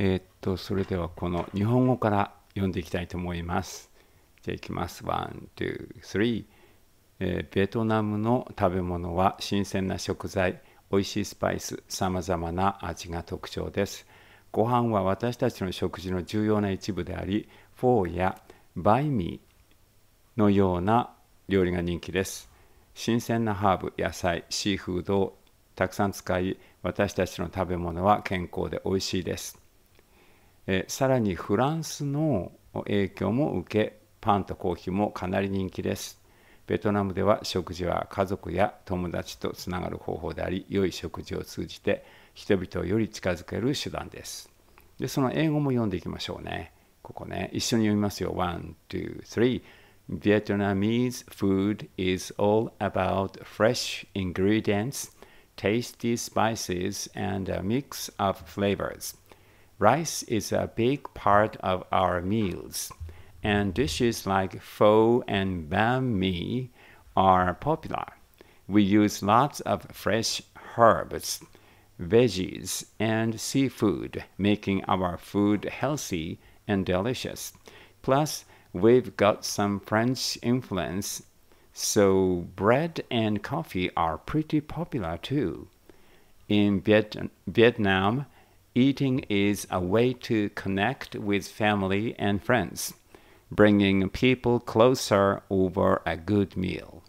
えー、っと、それではこの日本語から読んでいきたいと思います。じゃあいきます。ワン、ツー、スリー。えベトナムの食べ物は新鮮な食材、美味しいスパイス、さまざまな味が特徴です。ご飯は私たちの食事の重要な一部であり、フォーやバイミーのような料理が人気です。新鮮なハーブ、野菜、シーフードをたくさん使い、私たちの食べ物は健康で美味しいです。えー、さらにフランスの影響も受けパンとコーヒーもかなり人気ですベトナムでは食事は家族や友達とつながる方法であり良い食事を通じて人々をより近づける手段ですでその英語も読んでいきましょうねここね一緒に読みますよ123 Vietnamese food is all about fresh ingredients, tasty spices, and a mix of flavors. Rice is a big part of our meals, and dishes like pho and banh mi are popular. We use lots of fresh herbs, veggies, and seafood, making our food healthy and delicious. Plus, we've got some French influence, so bread and coffee are pretty popular too. In Viet Vietnam, eating is a way to connect with family and friends, bringing people closer over a good meal.